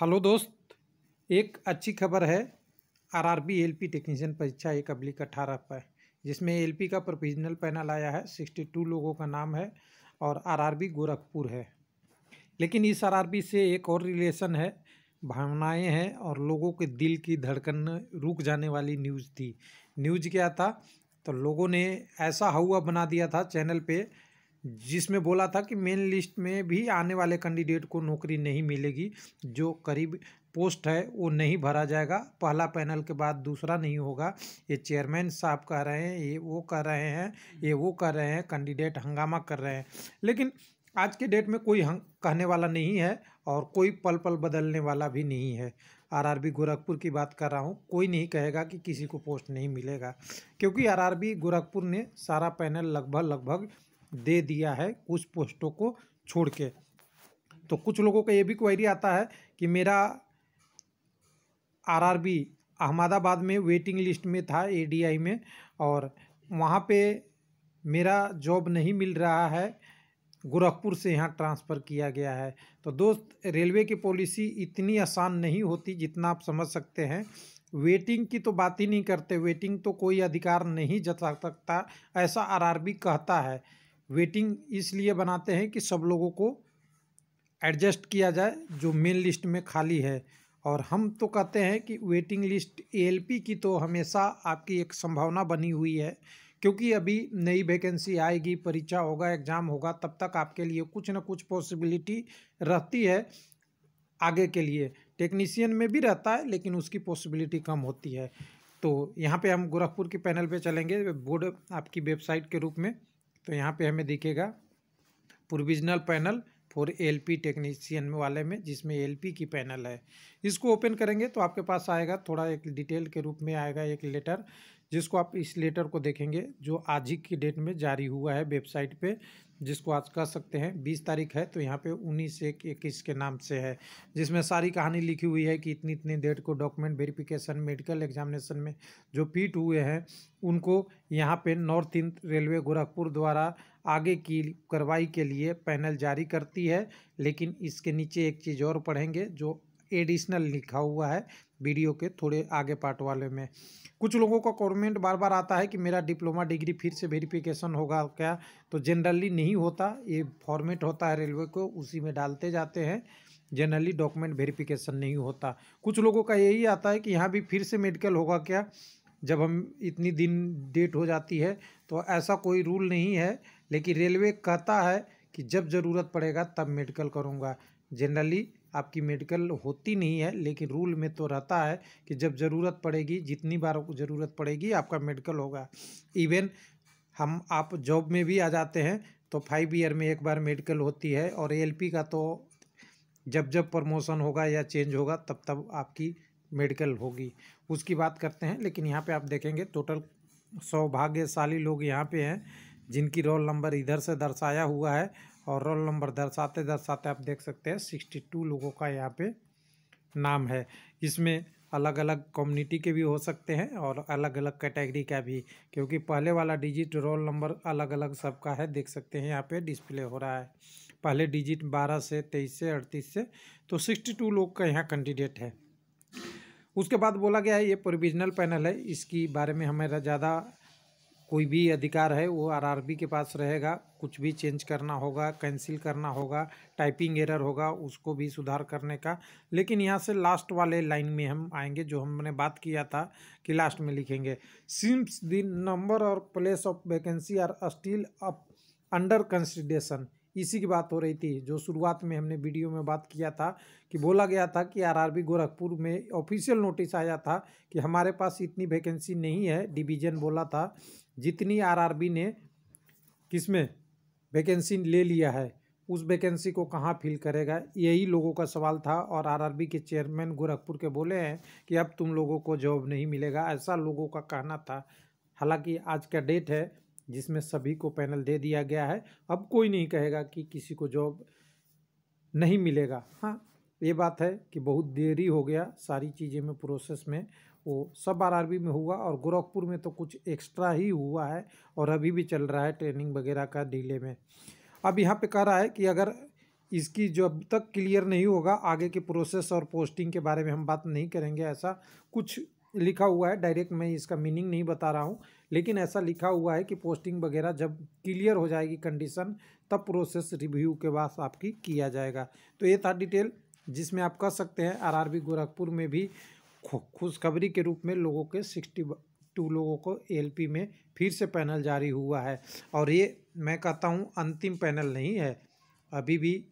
hello दोस्त एक अच्छी खबर है आरआरबी एलपी टेक्नीशियन परीक्षा एक अब्लिक अट्ठारह पर जिसमें एलपी का प्रोविजनल पैनल आया है सिक्सटी टू लोगों का नाम है और आरआरबी गोरखपुर है लेकिन इस आरआरबी से एक और रिलेशन है भावनाएं हैं और लोगों के दिल की धड़कन रुक जाने वाली न्यूज़ थी न्यूज़ क्या था तो लोगों ने ऐसा हवा बना दिया था चैनल पर जिसमें बोला था कि मेन लिस्ट में भी आने वाले कैंडिडेट को नौकरी नहीं मिलेगी जो करीब पोस्ट है वो नहीं भरा जाएगा पहला पैनल के बाद दूसरा नहीं होगा ये चेयरमैन साहब कह रहे हैं ये वो कह रहे हैं ये वो कह रहे हैं कैंडिडेट हंगामा कर रहे हैं लेकिन आज के डेट में कोई कहने वाला नहीं है और कोई पल पल बदलने वाला भी नहीं है आरआरबी गोरखपुर की बात कर रहा हूँ कोई नहीं कहेगा कि किसी को पोस्ट नहीं मिलेगा क्योंकि आरआरबी गोरखपुर ने सारा पैनल लगभग लगभग दे दिया है कुछ पोस्टों को छोड़ के तो कुछ लोगों का ये भी क्वेरी आता है कि मेरा आरआरबी अहमदाबाद में वेटिंग लिस्ट में था एडीआई में और वहाँ पे मेरा जॉब नहीं मिल रहा है गोरखपुर से यहाँ ट्रांसफ़र किया गया है तो दोस्त रेलवे की पॉलिसी इतनी आसान नहीं होती जितना आप समझ सकते हैं वेटिंग की तो बात ही नहीं करते वेटिंग तो कोई अधिकार नहीं जता सकता ऐसा आरआरबी कहता है वेटिंग इसलिए बनाते हैं कि सब लोगों को एडजस्ट किया जाए जो मेन लिस्ट में खाली है और हम तो कहते हैं कि वेटिंग लिस्ट एएलपी की तो हमेशा आपकी एक संभावना बनी हुई है क्योंकि अभी नई वैकेंसी आएगी परीक्षा होगा एग्ज़ाम होगा तब तक आपके लिए कुछ ना कुछ पॉसिबिलिटी रहती है आगे के लिए टेक्नीशियन में भी रहता है लेकिन उसकी पॉसिबिलिटी कम होती है तो यहाँ पे हम गोरखपुर की पैनल पे चलेंगे बोर्ड आपकी वेबसाइट के रूप में तो यहाँ पे हमें दिखेगा provisional panel for LP technician वाले में जिसमें एलपी की पैनल है इसको ओपन करेंगे तो आपके पास आएगा थोड़ा एक डिटेल के रूप में आएगा एक लेटर जिसको आप इस लेटर को देखेंगे जो आज ही की डेट में जारी हुआ है वेबसाइट पे जिसको आज कह सकते हैं बीस तारीख है तो यहाँ पे उन्नीस एक इक्कीस के नाम से है जिसमें सारी कहानी लिखी हुई है कि इतनी इतनी डेट को डॉक्यूमेंट वेरिफिकेशन मेडिकल एग्जामिनेशन में जो पीट हुए हैं उनको यहाँ पे नॉर्थ इंथ रेलवे गोरखपुर द्वारा आगे की कार्रवाई के लिए पैनल जारी करती है लेकिन इसके नीचे एक चीज़ और पढ़ेंगे जो एडिशनल लिखा हुआ है वीडियो के थोड़े आगे पार्ट वाले में कुछ लोगों का कॉमेंट बार बार आता है कि मेरा डिप्लोमा डिग्री फिर से वेरिफिकेशन होगा क्या तो जनरली नहीं होता ये फॉर्मेट होता है रेलवे को उसी में डालते जाते हैं जनरली डॉक्यूमेंट वेरिफिकेशन नहीं होता कुछ लोगों का यही आता है कि यहाँ भी फिर से मेडिकल होगा क्या जब हम इतनी दिन डेट हो जाती है तो ऐसा कोई रूल नहीं है लेकिन रेलवे कहता है कि जब ज़रूरत पड़ेगा तब मेडिकल करूँगा जनरली आपकी मेडिकल होती नहीं है लेकिन रूल में तो रहता है कि जब ज़रूरत पड़ेगी जितनी बार ज़रूरत पड़ेगी आपका मेडिकल होगा इवन हम आप जॉब में भी आ जाते हैं तो फाइव ईयर में एक बार मेडिकल होती है और एलपी का तो जब जब प्रमोशन होगा या चेंज होगा तब तब आपकी मेडिकल होगी उसकी बात करते हैं लेकिन यहाँ पे आप देखेंगे टोटल सौभाग्यशाली लोग यहाँ पे हैं जिनकी रोल नंबर इधर से दर्शाया हुआ है और रोल नंबर दर्शाते दर्शाते आप देख सकते हैं सिक्सटी टू लोगों का यहाँ पे नाम है इसमें अलग अलग कम्युनिटी के भी हो सकते हैं और अलग अलग कैटेगरी का भी क्योंकि पहले वाला डिजिट रोल नंबर अलग अलग सबका है देख सकते हैं यहाँ पे डिस्प्ले हो रहा है पहले डिजिट बारह से तेईस से अड़तीस से तो सिक्सटी टू लोग का यहाँ कैंडिडेट है उसके बाद बोला गया है ये प्रोविजनल पैनल है इसकी बारे में हमें ज़्यादा कोई भी अधिकार है वो आरआरबी के पास रहेगा कुछ भी चेंज करना होगा कैंसिल करना होगा टाइपिंग एरर होगा उसको भी सुधार करने का लेकिन यहाँ से लास्ट वाले लाइन में हम आएंगे जो हमने बात किया था कि लास्ट में लिखेंगे सिम्स द नंबर और place of vacancy are still up under consideration इसी की बात हो रही थी जो शुरुआत में हमने वीडियो में बात किया था कि बोला गया था कि आरआरबी गोरखपुर में ऑफिशियल नोटिस आया था कि हमारे पास इतनी वैकेंसी नहीं है डिवीजन बोला था जितनी आरआरबी ने किसमें वैकेंसी ले लिया है उस वैकेंसी को कहाँ फिल करेगा यही लोगों का सवाल था और आरआरबी के चेयरमैन गोरखपुर के बोले हैं कि अब तुम लोगों को जॉब नहीं मिलेगा ऐसा लोगों का कहना था हालांकि आज का डेट है जिसमें सभी को पैनल दे दिया गया है अब कोई नहीं कहेगा कि किसी को जॉब नहीं मिलेगा हाँ ये बात है कि बहुत देरी हो गया सारी चीज़ें में प्रोसेस में वो सब आरआरबी में हुआ और गोरखपुर में तो कुछ एक्स्ट्रा ही हुआ है और अभी भी चल रहा है ट्रेनिंग वगैरह का डीले में अब यहाँ पे कह रहा है कि अगर इसकी जब तक क्लियर नहीं होगा आगे के प्रोसेस और पोस्टिंग के बारे में हम बात नहीं करेंगे ऐसा कुछ लिखा हुआ है डायरेक्ट मैं इसका मीनिंग नहीं बता रहा हूँ लेकिन ऐसा लिखा हुआ है कि पोस्टिंग वगैरह जब क्लियर हो जाएगी कंडीशन तब प्रोसेस रिव्यू के बाद आपकी किया जाएगा तो ये था डिटेल जिसमें आप कह सकते हैं आरआरबी गोरखपुर में भी खुशखबरी के रूप में लोगों के सिक्सटी टू लोगों को एलपी में फिर से पैनल जारी हुआ है और ये मैं कहता हूँ अंतिम पैनल नहीं है अभी भी